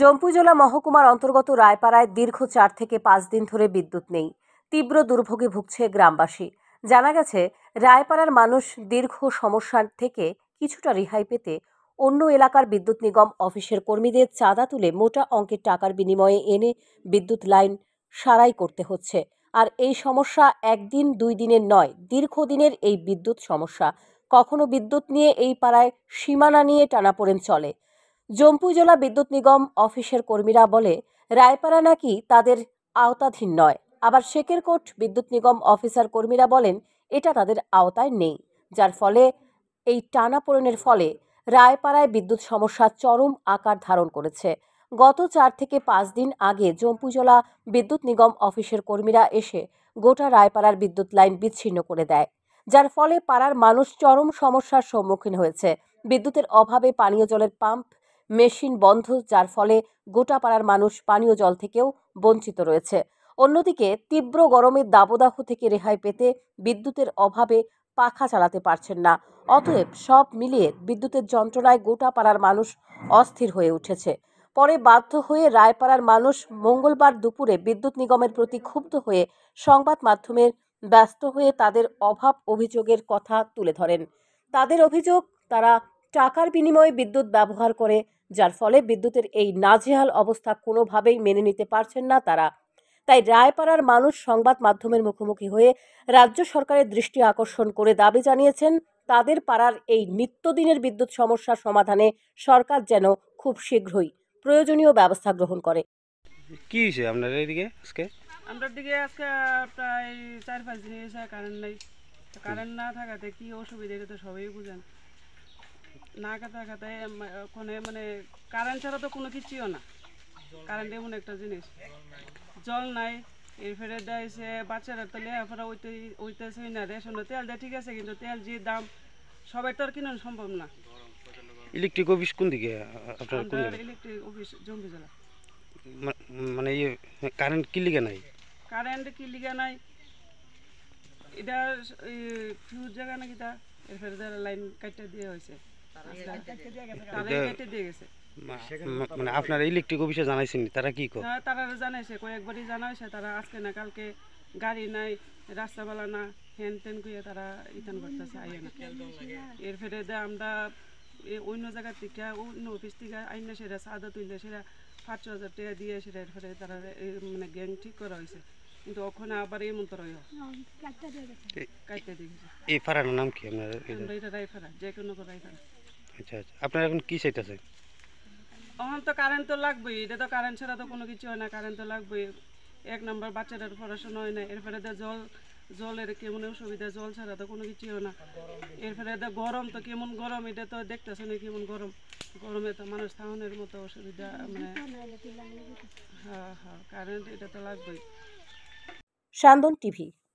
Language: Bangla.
জম্পুজোলা মহকুমার অন্তর্গত রায়পাড়ায় দীর্ঘ চার থেকে পাঁচ দিন ধরে বিদ্যুৎ নেই তীব্র দুর্ভোগে ভুগছে গ্রামবাসী জানা গেছে রায়পাড়ার মানুষ দীর্ঘ সমস্যার থেকে কিছুটা রেহাই পেতে অন্য এলাকার বিদ্যুৎ নিগম অফিসের কর্মীদের চাঁদা তুলে মোটা অঙ্কের টাকার বিনিময়ে এনে বিদ্যুৎ লাইন সারাই করতে হচ্ছে আর এই সমস্যা একদিন দুই দিনের নয় দীর্ঘদিনের এই বিদ্যুৎ সমস্যা কখনো বিদ্যুৎ নিয়ে এই পাড়ায় সীমানা নিয়ে টানাপোড়েন চলে জম্পুজলা বিদ্যুৎ নিগম অফিসের কর্মীরা বলে রায়পাড়া নাকি তাদের আওতাধীন নয় আবার শেকেরকোট বিদ্যুৎ নিগম অফিসার কর্মীরা বলেন এটা তাদের আওতায় নেই যার ফলে এই টানাপোড়েনের ফলে রায়পাড়ায় বিদ্যুৎ সমস্যা চরম আকার ধারণ করেছে গত চার থেকে পাঁচ দিন আগে জম্পুজলা বিদ্যুৎ নিগম অফিসের কর্মীরা এসে গোটা রায়পাড়ার বিদ্যুৎ লাইন বিচ্ছিন্ন করে দেয় যার ফলে পাড়ার মানুষ চরম সমস্যার সম্মুখীন হয়েছে বিদ্যুতের অভাবে পানীয় জলের পাম্প মেশিন বন্ধ যার ফলে গোটা পাড়ার মানুষ পানীয় জল থেকেও বঞ্চিত রয়েছে অন্যদিকে তীব্র গরমের দাবদাহ থেকে রেহাই পেতে বিদ্যুতের অভাবে পাখা চালাতে পারছেন না অতএব সব মিলিয়ে বিদ্যুতের যন্ত্রণায় গোটা পাড়ার মানুষ অস্থির হয়ে উঠেছে পরে বাধ্য হয়ে রায়পাড়ার মানুষ মঙ্গলবার দুপুরে বিদ্যুৎ নিগমের প্রতি ক্ষুব্ধ হয়ে সংবাদ মাধ্যমের ব্যস্ত হয়ে তাদের অভাব অভিযোগের কথা তুলে ধরেন তাদের অভিযোগ তারা টাকার বিনিময়ে বিদ্যুৎ ব্যবহার করে যার ফলে বিদ্যুতের এই নাজেহাল অবস্থা কোনোভাবেই মেনে নিতে পারছেন না তারা তাই রায়পাড়ার মানুষ সংবাদ মাধ্যমের মুখোমুখি হয়ে রাজ্য সরকারের দৃষ্টি আকর্ষণ করে দাবি জানিয়েছেন তাদের পাড়ার এই নিত্যদিনের বিদ্যুৎ সমস্যা সমাধানে সরকার যেন খুব শীঘ্রই প্রয়োজনীয় ব্যবস্থা গ্রহণ করে কি হয়েছে আপনার এদিকে আজকে আমাদের দিকে আজকে প্রায় চার পাঁচ দিন হয়েছে কারেন্ট নাই কারেন্ট না থাকাতে কি অসুবিধা এটা তো সবাই বুঝেন না কাঁথা কাঁথায় ওখানে মানে কারেন্ট ছাড়া তো কোনো কিছুও না কারেন্ট এমন একটা জিনিস জল নাই এরপরে দিয়েছে বাচ্চারা তো লেহাফারা ওইতে ওইতেছে না রেশনে তেল দেয় ঠিক আছে কিন্তু তেল যে দাম সবাই তো আর কিনা সম্ভব না ইলেকট্রিক অফিস কোন দিকে আপনার কোন ইলেকট্রিক অফিস জম্বি জেলা মানে ইয়ে কারেন্ট কি লিগে নাই কারেন্ট কি লিগে নাই এটা ফিউজ জায়গা নাকি তা এরপরে লাইন কাটতে দিয়ে হয়েছে মানে আপনার ইলেকট্রিক অফিসে জানাইছেন তারা কি করে হ্যাঁ, তারা জানাইছে কয়েকবারই জানাইছে তারা আজকে না কালকে গাড়ি নাই রাস্তাবালা না হ্যান ত্যান করে তারা ইতান করতেছে আইয়া না এর ফেরে আমরা অন্য জায়গা থেকে অন্য অফিস থেকে আইন সেরা সাদা তুললে সেরা পাঁচশো হাজার টাকা দিয়ে সেটা এরপরে তারা মানে গ্যাং ঠিক করা হয়েছে কিন্তু ওখানে আবার এই মন্ত্র এই ফাড়ার নাম কি ফারা যে কোনো রায়ফাড়া আচ্ছা আচ্ছা আপনার এখন কি চাইতেছে এখন তো কারেন্ট তো লাগবেই এটা তো কারেন্ট ছাড়া তো কোনো কিছু হয় না কারেন্ট তো লাগবেই এক নম্বর বাচ্চাদের পড়াশোনা হয় না এরপরে তো জল জলের কেমন অসুবিধা জল ছাড়া তো কোনো কিছু হয় না এরপরে তো গরম তো কেমন গরম এটা তো দেখতেছে না কেমন গরম গরমে তো মানুষ থাউনের মতো অসুবিধা মানে হ্যাঁ হ্যাঁ কারেন্ট এটা তো লাগবেই সান্দন টিভি